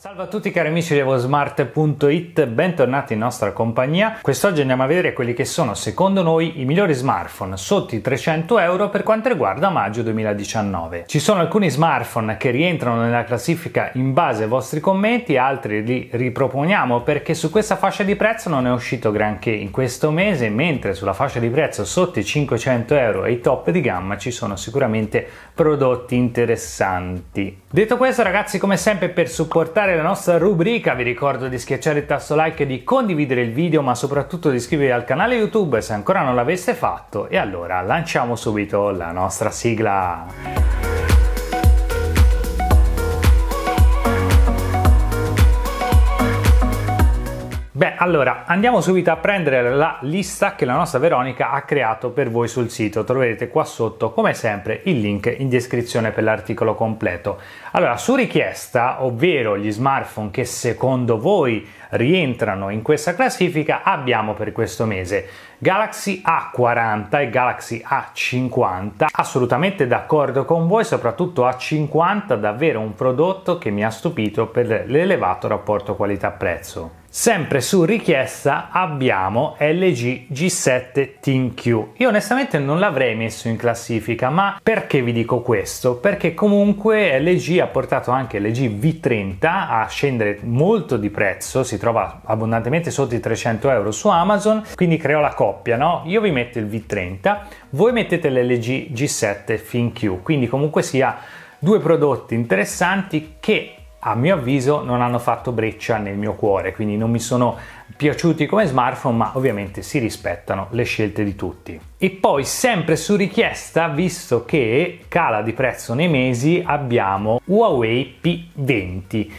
Salve a tutti cari amici di evosmart.it, bentornati in nostra compagnia. Quest'oggi andiamo a vedere quelli che sono secondo noi i migliori smartphone sotto i 300 euro per quanto riguarda maggio 2019. Ci sono alcuni smartphone che rientrano nella classifica in base ai vostri commenti, altri li riproponiamo perché su questa fascia di prezzo non è uscito granché in questo mese, mentre sulla fascia di prezzo sotto i 500 euro e i top di gamma ci sono sicuramente prodotti interessanti. Detto questo ragazzi come sempre per supportare la nostra rubrica vi ricordo di schiacciare il tasto like e di condividere il video ma soprattutto di iscrivervi al canale YouTube se ancora non l'aveste fatto e allora lanciamo subito la nostra sigla. Beh, allora andiamo subito a prendere la lista che la nostra Veronica ha creato per voi sul sito. Troverete qua sotto, come sempre, il link in descrizione per l'articolo completo. Allora, su richiesta, ovvero gli smartphone che secondo voi rientrano in questa classifica, abbiamo per questo mese Galaxy A40 e Galaxy A50. Assolutamente d'accordo con voi, soprattutto A50, davvero un prodotto che mi ha stupito per l'elevato rapporto qualità-prezzo. Sempre su richiesta abbiamo LG G7 ThinQ. Io onestamente non l'avrei messo in classifica, ma perché vi dico questo? Perché comunque LG ha portato anche LG V30 a scendere molto di prezzo, si trova abbondantemente sotto i 300 euro su Amazon, quindi creo la coppia, no? Io vi metto il V30, voi mettete l'LG G7 ThinQ, quindi comunque sia due prodotti interessanti che a mio avviso non hanno fatto breccia nel mio cuore, quindi non mi sono piaciuti come smartphone, ma ovviamente si rispettano le scelte di tutti. E poi sempre su richiesta, visto che cala di prezzo nei mesi, abbiamo Huawei P20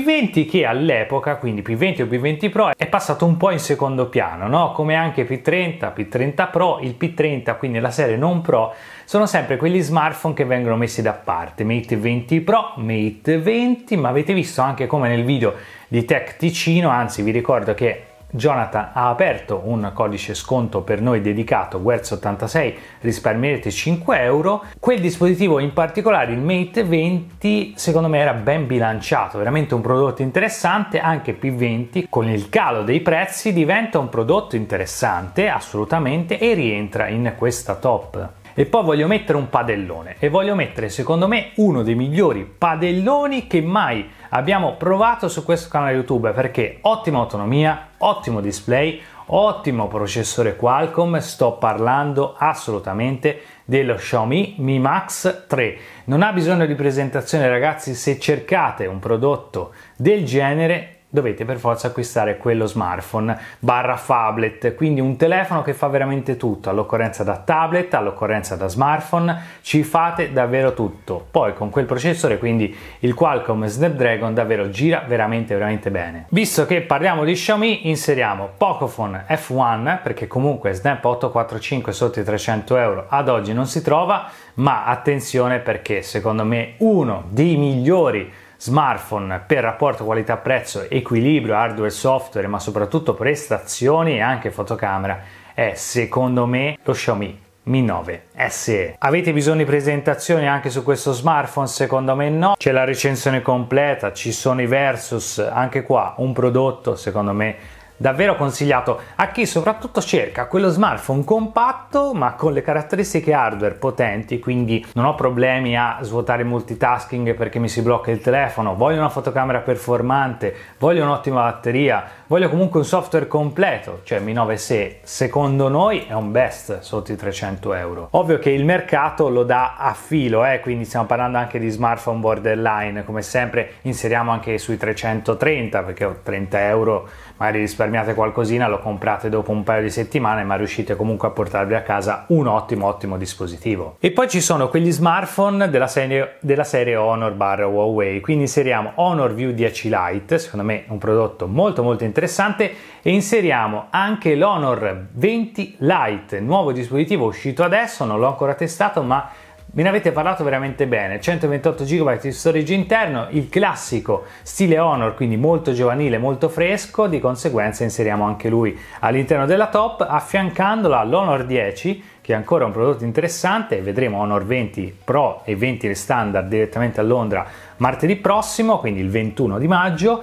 P20 che all'epoca, quindi P20 o P20 Pro, è passato un po' in secondo piano, no? come anche P30, P30 Pro, il P30, quindi la serie non Pro, sono sempre quegli smartphone che vengono messi da parte, Mate 20 Pro, Mate 20, ma avete visto anche come nel video di Tech Ticino, anzi vi ricordo che Jonathan ha aperto un codice sconto per noi dedicato, Guerz86, risparmierete 5 euro. Quel dispositivo in particolare, il Mate 20, secondo me era ben bilanciato, veramente un prodotto interessante, anche P20 con il calo dei prezzi diventa un prodotto interessante assolutamente e rientra in questa top. E poi voglio mettere un padellone e voglio mettere secondo me uno dei migliori padelloni che mai abbiamo provato su questo canale YouTube perché ottima autonomia, ottimo display, ottimo processore Qualcomm, sto parlando assolutamente dello Xiaomi Mi Max 3. Non ha bisogno di presentazione ragazzi, se cercate un prodotto del genere dovete per forza acquistare quello smartphone barra phablet, quindi un telefono che fa veramente tutto, all'occorrenza da tablet, all'occorrenza da smartphone, ci fate davvero tutto. Poi con quel processore, quindi il Qualcomm Snapdragon, davvero gira veramente veramente bene. Visto che parliamo di Xiaomi, inseriamo Pocophone F1, perché comunque Snap 845 sotto i 300 euro ad oggi non si trova, ma attenzione perché secondo me uno dei migliori smartphone per rapporto qualità-prezzo, equilibrio hardware-software, ma soprattutto prestazioni e anche fotocamera è secondo me lo Xiaomi mi 9 SE. Avete bisogno di presentazioni anche su questo smartphone? Secondo me no. C'è la recensione completa, ci sono i versus, anche qua un prodotto secondo me davvero consigliato a chi soprattutto cerca quello smartphone compatto ma con le caratteristiche hardware potenti, quindi non ho problemi a svuotare multitasking perché mi si blocca il telefono, voglio una fotocamera performante, voglio un'ottima batteria, Voglio comunque un software completo, cioè Mi 9 se secondo noi è un best sotto i 300 euro. Ovvio che il mercato lo dà a filo, eh, quindi stiamo parlando anche di smartphone borderline, come sempre inseriamo anche sui 330 perché 30 euro magari risparmiate qualcosina, lo comprate dopo un paio di settimane ma riuscite comunque a portarvi a casa un ottimo ottimo dispositivo. E poi ci sono quegli smartphone della serie, della serie Honor barra Huawei, quindi inseriamo Honor View 10 Lite, secondo me un prodotto molto molto interessante interessante e inseriamo anche l'Honor 20 Lite, nuovo dispositivo uscito adesso, non l'ho ancora testato ma Me ne avete parlato veramente bene, 128 GB di storage interno, il classico stile Honor, quindi molto giovanile, molto fresco, di conseguenza inseriamo anche lui all'interno della top, affiancandola all'Honor 10, che è ancora un prodotto interessante, vedremo Honor 20 Pro e 20 standard direttamente a Londra martedì prossimo, quindi il 21 di maggio,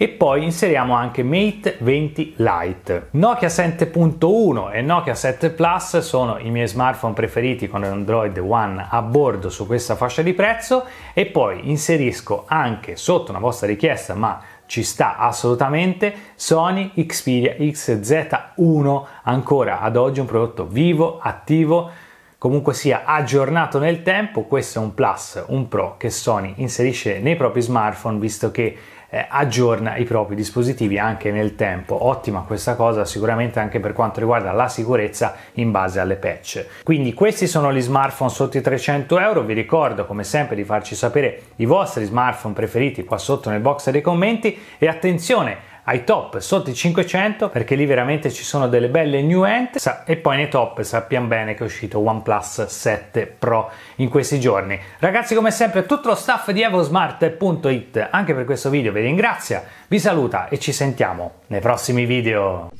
e poi inseriamo anche Mate 20 Lite. Nokia 7.1 e Nokia 7 Plus sono i miei smartphone preferiti con Android One a bordo su questa fascia di prezzo e poi inserisco anche sotto una vostra richiesta ma ci sta assolutamente Sony Xperia XZ1 ancora ad oggi un prodotto vivo, attivo comunque sia aggiornato nel tempo questo è un plus, un pro che Sony inserisce nei propri smartphone visto che eh, aggiorna i propri dispositivi anche nel tempo. Ottima questa cosa sicuramente anche per quanto riguarda la sicurezza in base alle patch. Quindi questi sono gli smartphone sotto i 300 euro, vi ricordo come sempre di farci sapere i vostri smartphone preferiti qua sotto nel box dei commenti e attenzione ai top sotto i 500 perché lì veramente ci sono delle belle new ent e poi nei top sappiamo bene che è uscito OnePlus 7 Pro in questi giorni. Ragazzi come sempre tutto lo staff di evosmart.it anche per questo video vi ringrazia, vi saluta e ci sentiamo nei prossimi video.